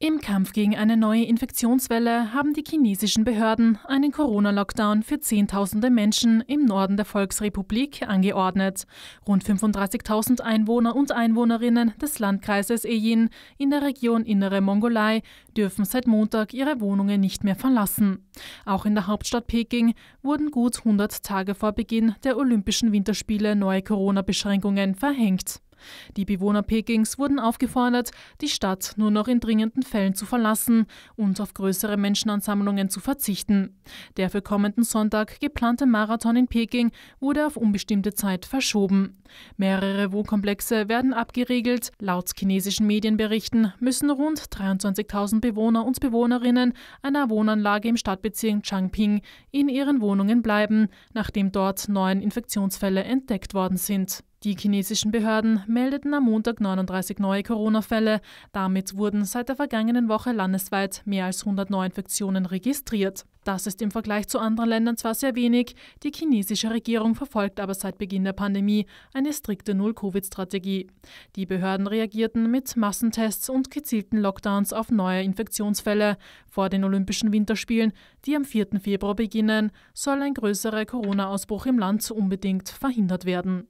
Im Kampf gegen eine neue Infektionswelle haben die chinesischen Behörden einen Corona-Lockdown für Zehntausende Menschen im Norden der Volksrepublik angeordnet. Rund 35.000 Einwohner und Einwohnerinnen des Landkreises Eyin in der Region Innere Mongolei dürfen seit Montag ihre Wohnungen nicht mehr verlassen. Auch in der Hauptstadt Peking wurden gut 100 Tage vor Beginn der Olympischen Winterspiele neue Corona-Beschränkungen verhängt. Die Bewohner Pekings wurden aufgefordert, die Stadt nur noch in dringenden Fällen zu verlassen und auf größere Menschenansammlungen zu verzichten. Der für kommenden Sonntag geplante Marathon in Peking wurde auf unbestimmte Zeit verschoben. Mehrere Wohnkomplexe werden abgeriegelt. Laut chinesischen Medienberichten müssen rund 23.000 Bewohner und Bewohnerinnen einer Wohnanlage im Stadtbezirk Changping in ihren Wohnungen bleiben, nachdem dort neun Infektionsfälle entdeckt worden sind. Die chinesischen Behörden meldeten am Montag 39 neue Corona-Fälle. Damit wurden seit der vergangenen Woche landesweit mehr als 100 Neuinfektionen registriert. Das ist im Vergleich zu anderen Ländern zwar sehr wenig, die chinesische Regierung verfolgt aber seit Beginn der Pandemie eine strikte Null-Covid-Strategie. Die Behörden reagierten mit Massentests und gezielten Lockdowns auf neue Infektionsfälle. Vor den Olympischen Winterspielen, die am 4. Februar beginnen, soll ein größerer Corona-Ausbruch im Land unbedingt verhindert werden.